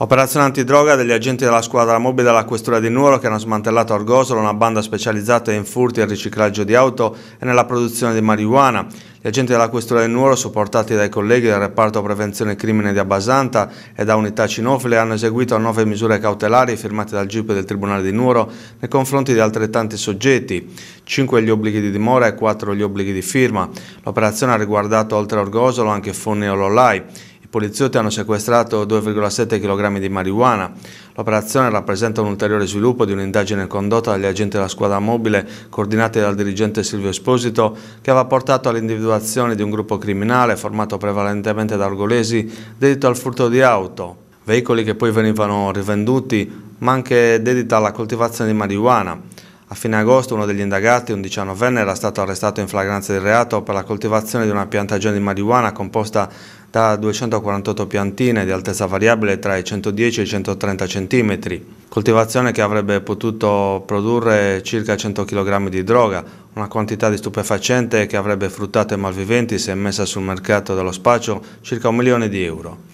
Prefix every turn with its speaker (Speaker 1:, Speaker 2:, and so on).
Speaker 1: Operazione antidroga degli agenti della squadra mobile della Questura di Nuoro che hanno smantellato a Orgosolo una banda specializzata in furti e riciclaggio di auto e nella produzione di marijuana. Gli agenti della Questura di Nuoro, supportati dai colleghi del reparto prevenzione crimine di Abbasanta e da unità cinofile, hanno eseguito nove misure cautelari firmate dal GIP del Tribunale di Nuoro nei confronti di altrettanti soggetti, 5 gli obblighi di dimora e 4 gli obblighi di firma. L'operazione ha riguardato oltre Orgosolo anche Fonni e Ololai. I poliziotti hanno sequestrato 2,7 kg di marijuana. L'operazione rappresenta un ulteriore sviluppo di un'indagine condotta dagli agenti della squadra mobile coordinati dal dirigente Silvio Esposito che aveva portato all'individuazione di un gruppo criminale formato prevalentemente da orgolesi dedito al furto di auto, veicoli che poi venivano rivenduti ma anche dedita alla coltivazione di marijuana. A fine agosto uno degli indagati, un diciannovenne, era stato arrestato in flagranza di reato per la coltivazione di una piantagione di marijuana composta da 248 piantine di altezza variabile tra i 110 e i 130 cm, coltivazione che avrebbe potuto produrre circa 100 kg di droga, una quantità di stupefacente che avrebbe fruttato i malviventi se messa sul mercato dello spaccio circa un milione di euro.